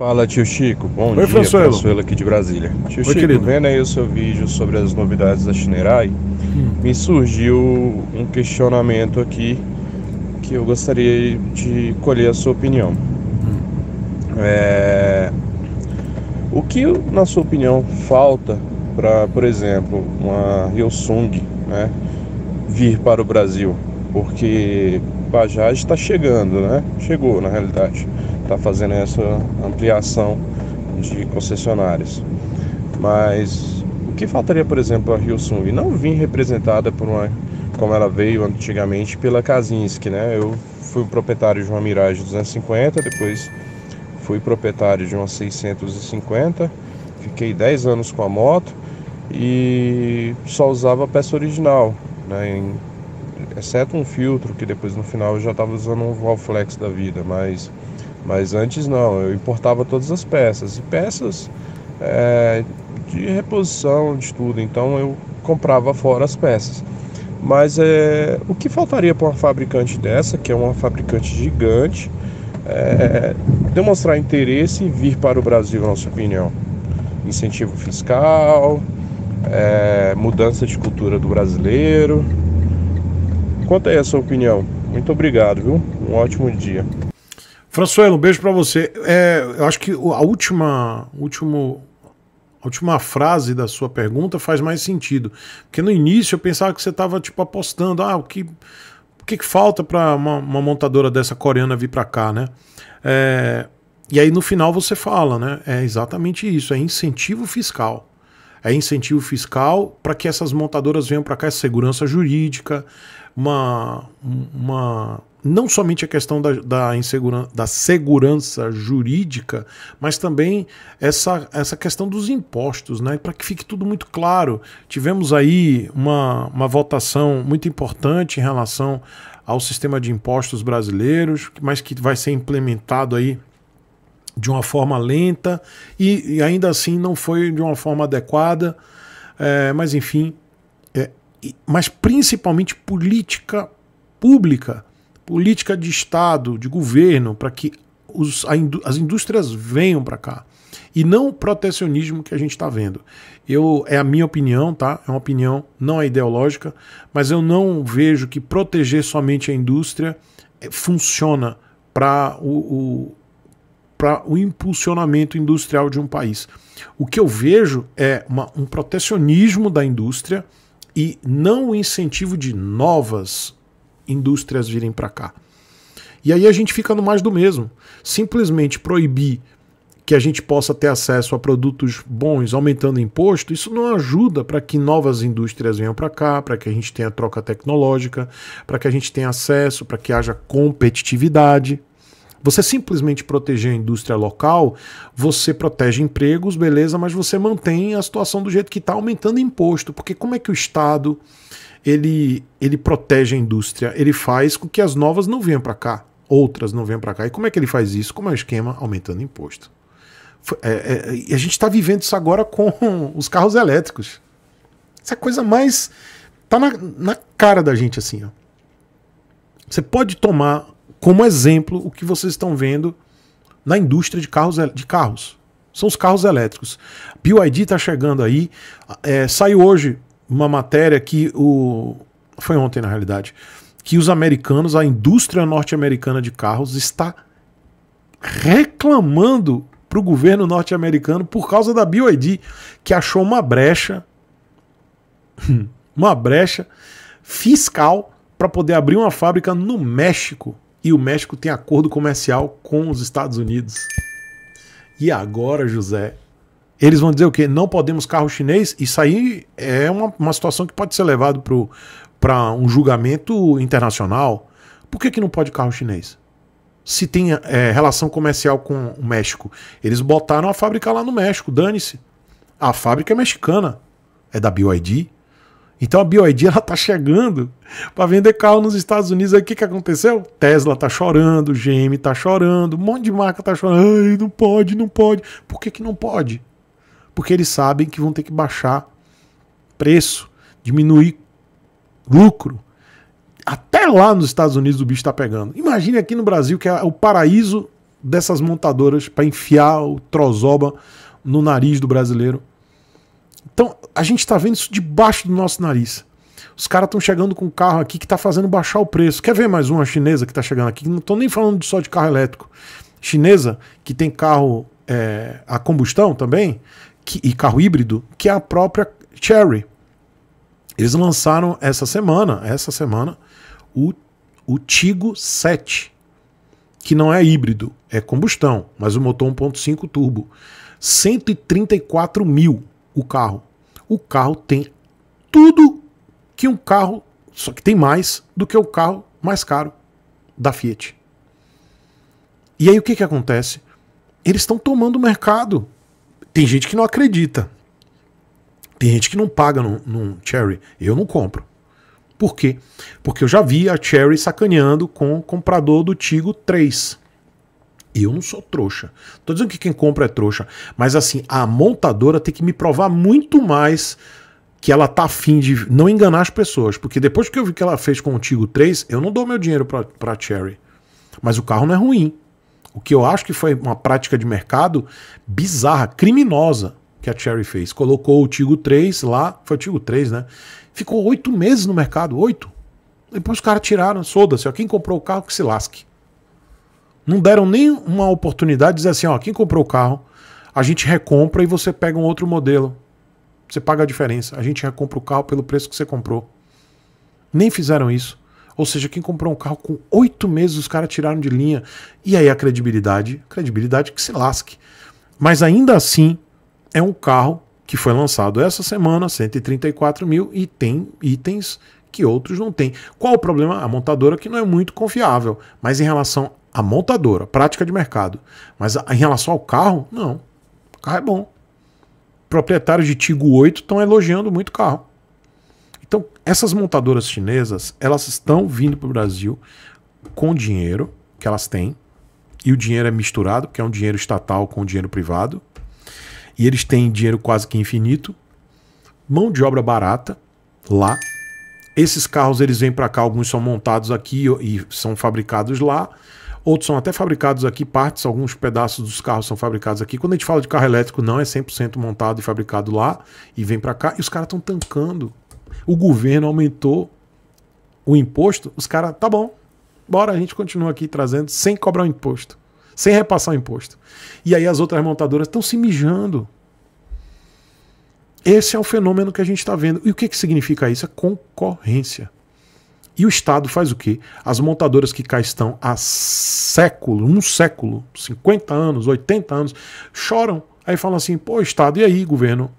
Fala, tio Chico. Bom Oi, dia, Françoelo. Françoelo aqui de Brasília. Tio Oi, Chico, querido. vendo aí o seu vídeo sobre as novidades da Chinerai hum. me surgiu um questionamento aqui que eu gostaria de colher a sua opinião. Hum. É... O que, na sua opinião, falta para, por exemplo, uma Hyosung né, vir para o Brasil? Porque Bajaj está chegando, né? Chegou na realidade, está fazendo essa ampliação de concessionárias. Mas o que faltaria, por exemplo, a Rio e Não vim representada por uma como ela veio antigamente pela Kazinski, né? Eu fui proprietário de uma Mirage 250, depois fui proprietário de uma 650, fiquei 10 anos com a moto e só usava a peça original, né? Em exceto um filtro que depois no final eu já estava usando um Volflex da vida, mas, mas antes não, eu importava todas as peças e peças é, de reposição de tudo, então eu comprava fora as peças. Mas é, o que faltaria para uma fabricante dessa, que é uma fabricante gigante, é, demonstrar interesse e vir para o Brasil, na nossa opinião? Incentivo fiscal, é, mudança de cultura do brasileiro. Conta aí a sua opinião. Muito obrigado, viu? Um ótimo dia. Françoelo, um beijo para você. É, eu acho que a última, último, a última frase da sua pergunta faz mais sentido. Porque no início eu pensava que você estava tipo apostando, ah, o que, o que, que falta para uma, uma, montadora dessa coreana vir para cá, né? É, e aí no final você fala, né? É exatamente isso, é incentivo fiscal é incentivo fiscal para que essas montadoras venham para cá, é segurança jurídica, uma, uma não somente a questão da, da, insegura, da segurança jurídica, mas também essa, essa questão dos impostos, né? para que fique tudo muito claro. Tivemos aí uma, uma votação muito importante em relação ao sistema de impostos brasileiros, mas que vai ser implementado aí de uma forma lenta e, e, ainda assim não foi de uma forma adequada. É, mas enfim, é, mas principalmente política pública, política de Estado, de governo, para que os, as indústrias venham para cá. E não o protecionismo que a gente está vendo. Eu, é a minha opinião, tá? É uma opinião, não é ideológica, mas eu não vejo que proteger somente a indústria é, funciona para o para o impulsionamento industrial de um país. O que eu vejo é uma, um protecionismo da indústria e não o incentivo de novas indústrias virem para cá. E aí a gente fica no mais do mesmo. Simplesmente proibir que a gente possa ter acesso a produtos bons aumentando imposto, isso não ajuda para que novas indústrias venham para cá, para que a gente tenha troca tecnológica, para que a gente tenha acesso, para que haja competitividade. Você simplesmente proteger a indústria local, você protege empregos, beleza, mas você mantém a situação do jeito que está, aumentando imposto. Porque como é que o Estado ele, ele protege a indústria? Ele faz com que as novas não venham para cá, outras não venham para cá. E como é que ele faz isso? Como é o esquema? Aumentando imposto. É, é, a gente está vivendo isso agora com os carros elétricos. Essa é coisa mais. tá na, na cara da gente assim. Ó. Você pode tomar como exemplo o que vocês estão vendo na indústria de carros. De carros. São os carros elétricos. BYD está chegando aí. É, saiu hoje uma matéria que o. Foi ontem, na realidade. Que os americanos, a indústria norte-americana de carros, está reclamando para o governo norte-americano por causa da BYD, que achou uma brecha. uma brecha fiscal para poder abrir uma fábrica no México e o México tem acordo comercial com os Estados Unidos. E agora, José, eles vão dizer o quê? Não podemos carro chinês? Isso aí é uma, uma situação que pode ser levado para um julgamento internacional. Por que, que não pode carro chinês? Se tem é, relação comercial com o México. Eles botaram a fábrica lá no México, dane-se. A fábrica é mexicana. É da BYD, então a BYD ela tá chegando para vender carro nos Estados Unidos. Aí o que, que aconteceu? Tesla tá chorando, GM tá chorando, um monte de marca tá chorando. Ai, não pode, não pode. Por que, que não pode? Porque eles sabem que vão ter que baixar preço, diminuir lucro. Até lá nos Estados Unidos o bicho está pegando. Imagine aqui no Brasil, que é o paraíso dessas montadoras para enfiar o trozoba no nariz do brasileiro. Então, a gente está vendo isso debaixo do nosso nariz. Os caras estão chegando com um carro aqui que está fazendo baixar o preço. Quer ver mais uma chinesa que está chegando aqui? Não estou nem falando só de carro elétrico. Chinesa, que tem carro é, a combustão também, que, e carro híbrido, que é a própria Cherry. Eles lançaram essa semana, essa semana, o, o Tigo 7, que não é híbrido, é combustão, mas o motor 1.5 turbo. 134 mil o carro. O carro tem tudo que um carro, só que tem mais do que o carro mais caro da Fiat. E aí o que, que acontece? Eles estão tomando o mercado. Tem gente que não acredita. Tem gente que não paga num, num Cherry. Eu não compro. Por quê? Porque eu já vi a Cherry sacaneando com o comprador do Tigo 3. Eu não sou trouxa. Tô dizendo que quem compra é trouxa. Mas assim, a montadora tem que me provar muito mais que ela tá afim de não enganar as pessoas. Porque depois que eu vi que ela fez contigo três, eu não dou meu dinheiro pra, pra Cherry. Mas o carro não é ruim. O que eu acho que foi uma prática de mercado bizarra, criminosa, que a Cherry fez. Colocou o Tigo 3 lá, foi o Tigo 3, né? Ficou oito meses no mercado, oito. Depois os caras tiraram, solda se quem comprou o carro que se lasque. Não deram nem uma oportunidade de dizer assim, ó, quem comprou o carro, a gente recompra e você pega um outro modelo. Você paga a diferença. A gente recompra o carro pelo preço que você comprou. Nem fizeram isso. Ou seja, quem comprou um carro com oito meses, os caras tiraram de linha. E aí a credibilidade? Credibilidade que se lasque. Mas ainda assim, é um carro que foi lançado essa semana, 134 mil, e tem itens que outros não têm. Qual o problema? A montadora que não é muito confiável. Mas em relação a montadora, a prática de mercado. Mas em relação ao carro, não. O carro é bom. Proprietários de Tigo 8 estão elogiando muito o carro. Então, essas montadoras chinesas, elas estão vindo para o Brasil com dinheiro que elas têm, e o dinheiro é misturado, porque é um dinheiro estatal com dinheiro privado, e eles têm dinheiro quase que infinito, mão de obra barata lá. Esses carros eles vêm para cá, alguns são montados aqui e são fabricados lá outros são até fabricados aqui, partes, alguns pedaços dos carros são fabricados aqui. Quando a gente fala de carro elétrico, não é 100% montado e fabricado lá e vem para cá. E os caras estão tancando. O governo aumentou o imposto, os caras, tá bom, bora, a gente continua aqui trazendo sem cobrar o imposto, sem repassar o imposto. E aí as outras montadoras estão se mijando. Esse é o fenômeno que a gente está vendo. E o que, que significa isso? É concorrência. E o Estado faz o quê? As montadoras que cá estão há século, um século, 50 anos, 80 anos, choram. Aí falam assim: pô, Estado, e aí, governo?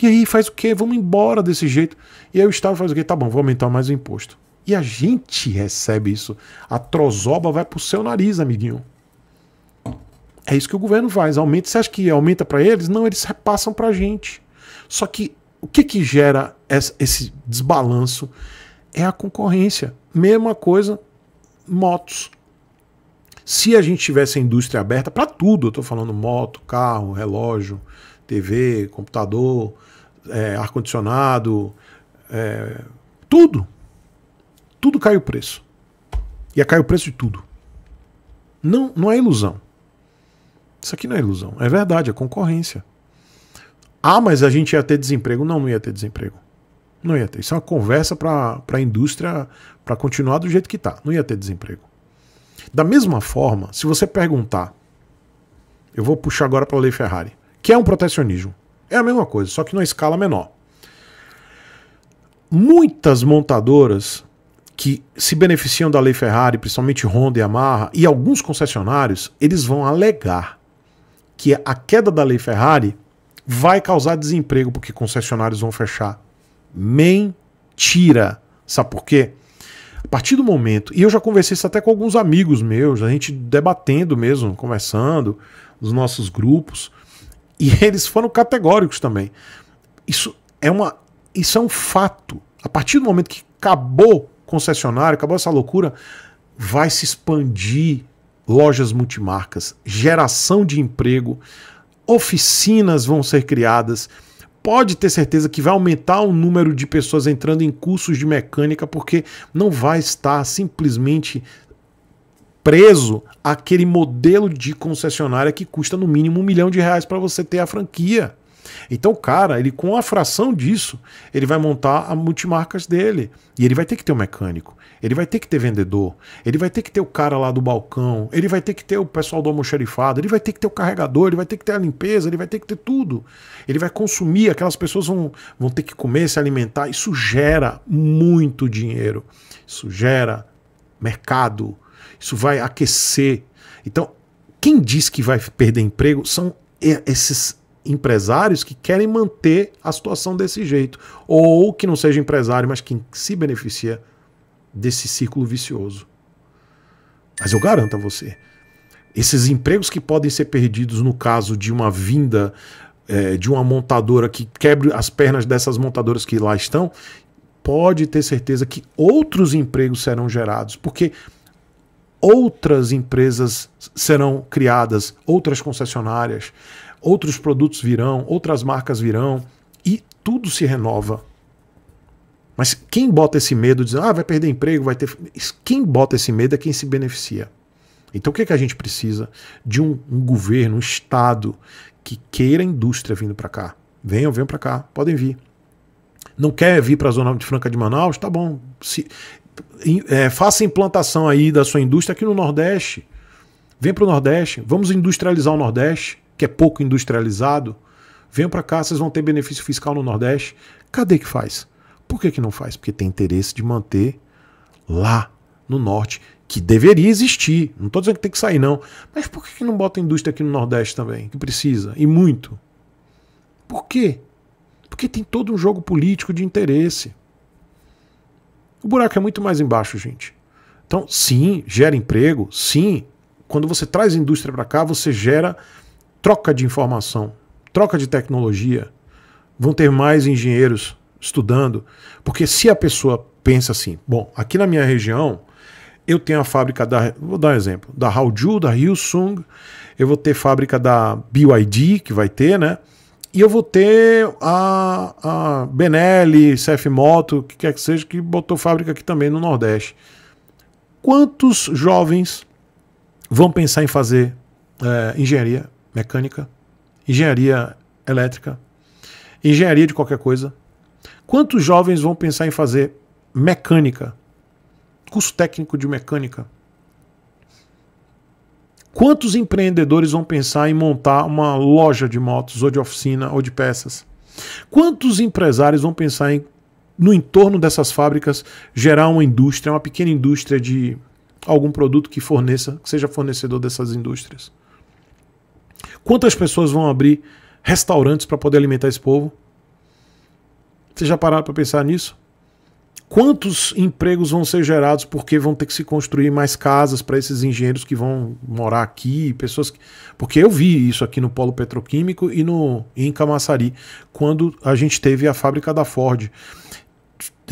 E aí, faz o quê? Vamos embora desse jeito. E aí o Estado faz o quê? Tá bom, vou aumentar mais o imposto. E a gente recebe isso. A trozoba vai pro seu nariz, amiguinho. É isso que o governo faz. Aumenta. Você acha que aumenta para eles? Não, eles repassam para gente. Só que o que, que gera esse desbalanço é a concorrência. Mesma coisa, motos. Se a gente tivesse a indústria aberta para tudo, eu estou falando moto, carro, relógio, TV, computador, é, ar-condicionado, é, tudo. Tudo cai o preço. Ia cair o preço de tudo. Não, não é ilusão. Isso aqui não é ilusão. É verdade, é concorrência. Ah, mas a gente ia ter desemprego. Não, não ia ter desemprego. Não ia ter. Isso é uma conversa para a indústria para continuar do jeito que está. Não ia ter desemprego. Da mesma forma, se você perguntar, eu vou puxar agora para a lei Ferrari, que é um protecionismo. É a mesma coisa, só que numa escala menor. Muitas montadoras que se beneficiam da lei Ferrari, principalmente Honda e Yamaha, e alguns concessionários, eles vão alegar que a queda da lei Ferrari vai causar desemprego porque concessionários vão fechar Mentira. Sabe por quê? A partir do momento, e eu já conversei isso até com alguns amigos meus, a gente debatendo mesmo, conversando, nos nossos grupos, e eles foram categóricos também. Isso é uma isso é um fato. A partir do momento que acabou concessionário, acabou essa loucura, vai se expandir lojas multimarcas, geração de emprego, oficinas vão ser criadas pode ter certeza que vai aumentar o número de pessoas entrando em cursos de mecânica, porque não vai estar simplesmente preso àquele modelo de concessionária que custa no mínimo um milhão de reais para você ter a franquia. Então o cara, ele com a fração disso, ele vai montar a multimarcas dele. E ele vai ter que ter um mecânico, ele vai ter que ter vendedor, ele vai ter que ter o cara lá do balcão, ele vai ter que ter o pessoal do almoxerifado, ele vai ter que ter o carregador, ele vai ter que ter a limpeza, ele vai ter que ter tudo. Ele vai consumir, aquelas pessoas vão, vão ter que comer, se alimentar. Isso gera muito dinheiro. Isso gera mercado. Isso vai aquecer. Então, quem diz que vai perder emprego são esses empresários que querem manter a situação desse jeito. Ou que não seja empresário, mas quem se beneficia desse ciclo vicioso. Mas eu garanto a você, esses empregos que podem ser perdidos no caso de uma vinda é, de uma montadora que quebre as pernas dessas montadoras que lá estão, pode ter certeza que outros empregos serão gerados, porque outras empresas serão criadas, outras concessionárias, outros produtos virão, outras marcas virão e tudo se renova. Mas quem bota esse medo diz, ah, vai perder emprego, vai ter. Quem bota esse medo é quem se beneficia. Então o que, é que a gente precisa? De um, um governo, um Estado que queira a indústria vindo para cá. Venham, venham para cá, podem vir. Não quer vir para a Zona de Franca de Manaus? Tá bom. Se, é, faça implantação aí da sua indústria aqui no Nordeste. Vem para o Nordeste, vamos industrializar o Nordeste que é pouco industrializado, venham para cá, vocês vão ter benefício fiscal no Nordeste. Cadê que faz? Por que, que não faz? Porque tem interesse de manter lá no Norte, que deveria existir. Não estou dizendo que tem que sair, não. Mas por que, que não bota indústria aqui no Nordeste também, que precisa, e muito? Por quê? Porque tem todo um jogo político de interesse. O buraco é muito mais embaixo, gente. Então, sim, gera emprego, sim. Quando você traz indústria para cá, você gera troca de informação, troca de tecnologia, vão ter mais engenheiros estudando, porque se a pessoa pensa assim, bom, aqui na minha região eu tenho a fábrica da, vou dar um exemplo, da Haoju, da Hyosung, eu vou ter fábrica da BYD que vai ter, né? E eu vou ter a, a Benelli, CF Moto, o que quer que seja, que botou fábrica aqui também no Nordeste. Quantos jovens vão pensar em fazer é, engenharia mecânica, engenharia elétrica, engenharia de qualquer coisa. Quantos jovens vão pensar em fazer mecânica? Curso técnico de mecânica? Quantos empreendedores vão pensar em montar uma loja de motos, ou de oficina, ou de peças? Quantos empresários vão pensar em, no entorno dessas fábricas, gerar uma indústria, uma pequena indústria de algum produto que forneça, que seja fornecedor dessas indústrias? Quantas pessoas vão abrir restaurantes para poder alimentar esse povo? Vocês já pararam para pensar nisso? Quantos empregos vão ser gerados porque vão ter que se construir mais casas para esses engenheiros que vão morar aqui, pessoas que... porque eu vi isso aqui no polo petroquímico e no e em Camaçari quando a gente teve a fábrica da Ford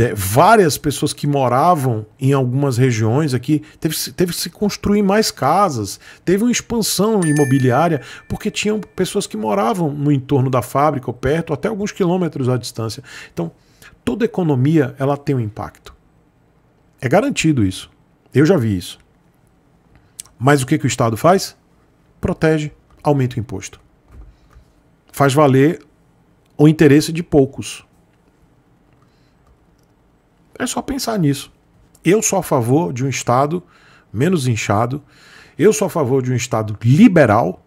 é, várias pessoas que moravam em algumas regiões aqui, teve, teve que se construir mais casas, teve uma expansão imobiliária, porque tinham pessoas que moravam no entorno da fábrica ou perto, até alguns quilômetros à distância. Então, toda economia ela tem um impacto. É garantido isso. Eu já vi isso. Mas o que, que o Estado faz? Protege, aumenta o imposto. Faz valer o interesse de poucos é só pensar nisso. Eu sou a favor de um Estado menos inchado, eu sou a favor de um Estado liberal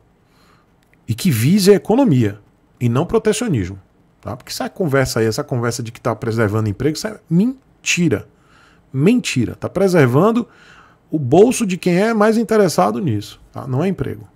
e que vise a economia e não protecionismo. Tá? Porque essa conversa aí, essa conversa de que está preservando emprego, isso é mentira. Mentira. Está preservando o bolso de quem é mais interessado nisso. Tá? Não é emprego.